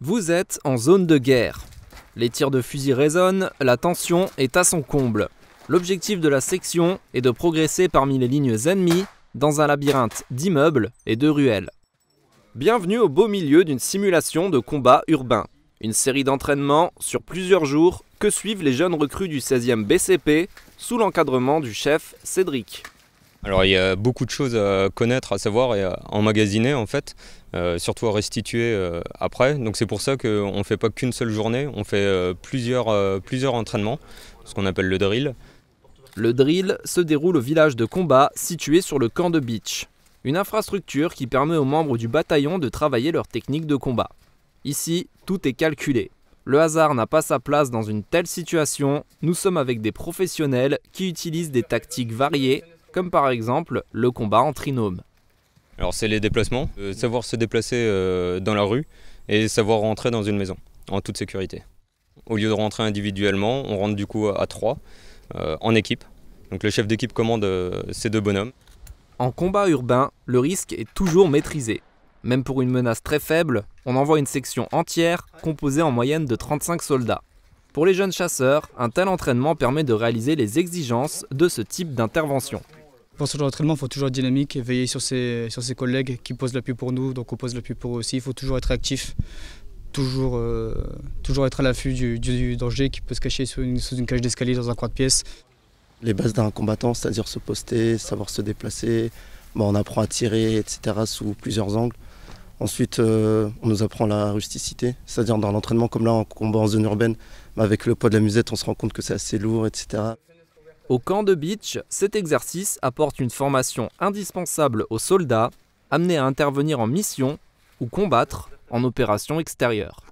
Vous êtes en zone de guerre. Les tirs de fusil résonnent, la tension est à son comble. L'objectif de la section est de progresser parmi les lignes ennemies dans un labyrinthe d'immeubles et de ruelles. Bienvenue au beau milieu d'une simulation de combat urbain. Une série d'entraînements sur plusieurs jours que suivent les jeunes recrues du 16e BCP sous l'encadrement du chef Cédric. Alors il y a beaucoup de choses à connaître, à savoir et à emmagasiner en fait, euh, surtout à restituer euh, après. Donc c'est pour ça qu'on ne fait pas qu'une seule journée, on fait euh, plusieurs, plusieurs entraînements, ce qu'on appelle le drill. Le drill se déroule au village de combat situé sur le camp de Beach, une infrastructure qui permet aux membres du bataillon de travailler leur technique de combat. Ici, tout est calculé. Le hasard n'a pas sa place dans une telle situation, nous sommes avec des professionnels qui utilisent des tactiques variées comme par exemple le combat en trinôme. Alors c'est les déplacements, euh, savoir se déplacer euh, dans la rue et savoir rentrer dans une maison en toute sécurité. Au lieu de rentrer individuellement, on rentre du coup à trois, euh, en équipe. Donc le chef d'équipe commande ces deux bonhommes. En combat urbain, le risque est toujours maîtrisé. Même pour une menace très faible, on envoie une section entière composée en moyenne de 35 soldats. Pour les jeunes chasseurs, un tel entraînement permet de réaliser les exigences de ce type d'intervention. Pour ce genre d'entraînement, il faut toujours être dynamique et veiller sur ses, sur ses collègues qui posent l'appui pour nous, donc on pose l'appui pour eux aussi. Il faut toujours être actif, toujours, euh, toujours être à l'affût du, danger qui peut se cacher sous une, cage d'escalier dans un coin de pièce. Les bases d'un combattant, c'est-à-dire se poster, savoir se déplacer, on apprend à tirer, etc., sous plusieurs angles. Ensuite, euh, on nous apprend la rusticité, c'est-à-dire dans l'entraînement, comme là en combat en zone urbaine, mais avec le poids de la musette, on se rend compte que c'est assez lourd, etc. Au camp de Beach, cet exercice apporte une formation indispensable aux soldats amenés à intervenir en mission ou combattre en opération extérieure.